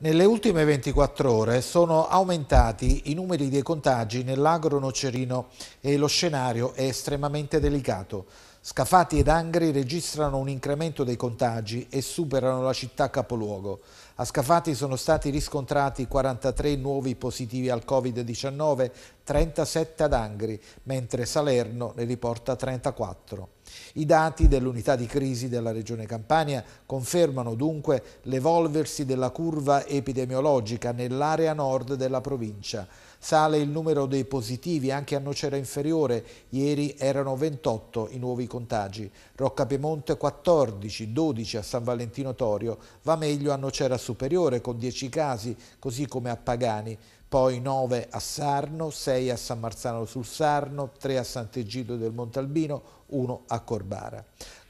Nelle ultime 24 ore sono aumentati i numeri dei contagi nell'agro nocerino e lo scenario è estremamente delicato. Scafati ed Angri registrano un incremento dei contagi e superano la città capoluogo. A Scafati sono stati riscontrati 43 nuovi positivi al Covid-19, 37 ad Angri, mentre Salerno ne riporta 34. I dati dell'unità di crisi della Regione Campania confermano dunque l'evolversi della curva epidemiologica nell'area nord della provincia. Sale il numero dei positivi anche a Nocera Inferiore, ieri erano 28 i nuovi contagi, Rocca Piemonte 14, 12 a San Valentino Torio, va meglio a Nocera Superiore superiore con 10 casi, così come a Pagani, poi 9 a Sarno, 6 a San Marzano sul Sarno, 3 a Sant'Egidio del Montalbino, 1 a Corbara.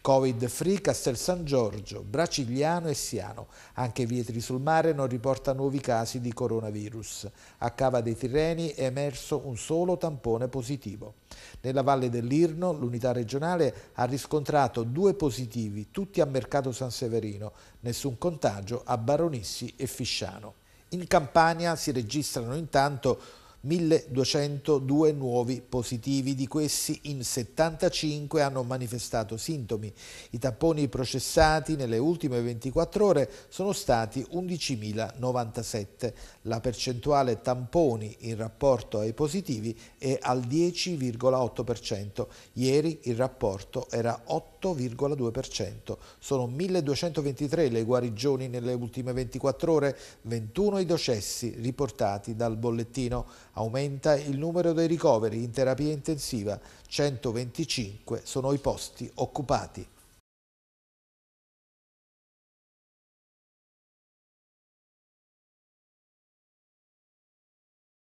Covid free Castel San Giorgio, Bracigliano e Siano. Anche Vietri sul mare non riporta nuovi casi di coronavirus. A Cava dei Tirreni è emerso un solo tampone positivo. Nella Valle dell'Irno l'unità regionale ha riscontrato due positivi, tutti a Mercato San Severino, nessun contagio a Baronissi e Fisciano. In Campania si registrano intanto 1202 nuovi positivi, di questi in 75 hanno manifestato sintomi. I tamponi processati nelle ultime 24 ore sono stati 11.097. La percentuale tamponi in rapporto ai positivi è al 10,8%. Ieri il rapporto era 8,2%. Sono 1.223 le guarigioni nelle ultime 24 ore, 21 i decessi riportati dal bollettino. Aumenta il numero dei ricoveri in terapia intensiva, 125 sono i posti occupati.